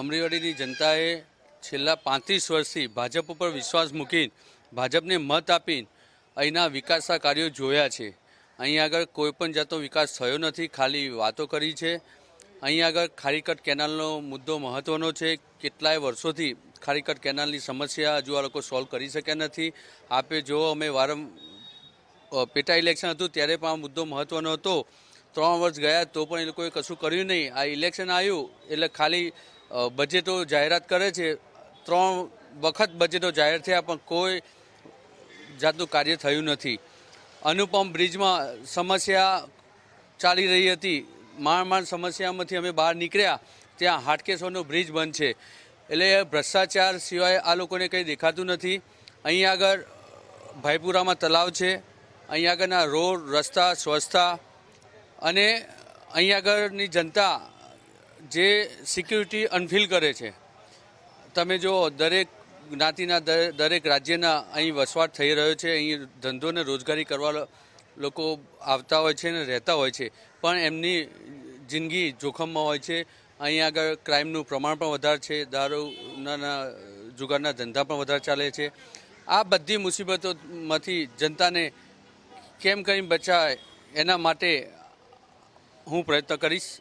અમરેવાડીની જનતાએ છેલ્લા પાંત્રીસ વર્ષથી ભાજપ ઉપર વિશ્વાસ મૂકીને ભાજપને મત આપીને અહીંના વિકાસના કાર્યો જોયા છે અહીં આગળ કોઈપણ જાતનો વિકાસ થયો નથી ખાલી વાતો કરી છે અહીં આગળ ખારીકટ કેનાલનો મુદ્દો મહત્ત્વનો છે કેટલાય વર્ષોથી ખારીકટ કેનાલની સમસ્યા હજુ આ લોકો સોલ્વ કરી શક્યા નથી આપે જો અમે વારં પેટા ઇલેક્શન હતું ત્યારે પણ આ મુદ્દો મહત્ત્વનો હતો ત્રણ વર્ષ ગયા તો પણ એ લોકોએ કશું કર્યું નહીં આ ઇલેક્શન આવ્યું એટલે ખાલી બજેટો જાહેરાત કરે છે ત્રણ વખત બજેટો જાહેર થયા પણ કોઈ જાતનું કાર્ય થયું નથી અનુપમ બ્રિજમાં સમસ્યા ચાલી રહી હતી માંડ માણ સમસ્યામાંથી અમે બહાર નીકળ્યા ત્યાં હાટકેશ્વરનો બ્રિજ બંધ છે એટલે ભ્રષ્ટાચાર સિવાય આ લોકોને કંઈ દેખાતું નથી અહીં આગળ ભાઈપુરામાં તલાવ છે અહીં આગળના રોડ રસ્તા સ્વચ્છતા અને અહીં આગળની જનતા જે સિક્યુરિટી અનફીલ કરે છે તમે જો દરેક જ્ઞાતિના દરેક રાજ્યના અહીં વસવાટ થઈ રહ્યો છે અહીં ધંધો ને રોજગારી કરવા લોકો આવતા હોય છે અને રહેતા હોય છે પણ એમની જિંદગી જોખમમાં હોય છે અહીં આગળ ક્રાઇમનું પ્રમાણ પણ વધારે છે દારૂના જુગારના ધંધા પણ વધારે ચાલે છે આ બધી મુસીબતોમાંથી જનતાને કેમ કંઈ બચાય એના માટે હું પ્રયત્ન કરીશ